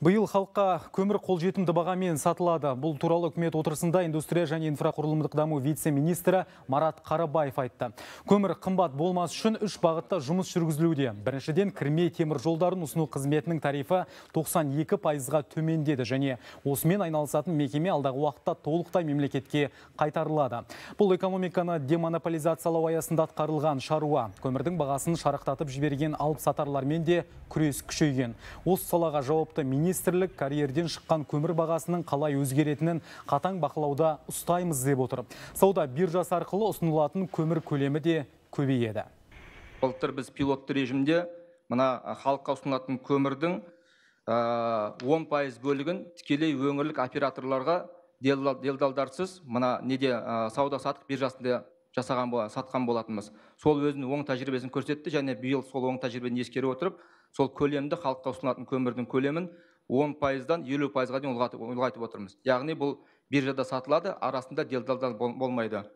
Биыл халыққа көмір қолжетімді бағамен сатылады. Бұл туралы үкімет отырысында индустрия және инфрақұрылымдық даму вице-министрі Марат Қарабаев айтты. Көмір қымбат болмас үшін үш бағытта жұмыс жүргізілуде. Біріншіден кірме темір жолдарын ұсыну қызметінің тарифі 92 пайызға төмендеді және осымен айналысатын мекеме алдағы уақытта толықтай мемлекетке қайтарылады. Бұл экономиканы демонополизациялау аясында атқарылған шаруа көмірдің бағасын шарықтатып жіберген алып сатарлармен де күрес күшейген. Осы салаға жауапты министр министрлік карьерден шыққан көмір бағасының қалай өзгеретінін қатаң бақылауда ұстаймыз деп отыр сауда биржасы арқылы ұсынылатын көмір көлемі де көбейеді былтыр біз пилотты режимде мына халыққа ұсынылатын көмірдің он пайыз бөлігін тікелей өңірлік операторларға делдалдарсыз мына неде сауда саттық биржасында жасаған бола, сатқан болатынбыз сол өзінің оң тәжірибесін көрсетті және биыл сол оң тәжірибені ескере отырып сол көлемді халыққа ұсынылатын көмірдің көлемін он пайыздан елу пайызға дейін ұлғайтып отырмыз яғни бұл биржада сатылады арасында делдалдар болмайды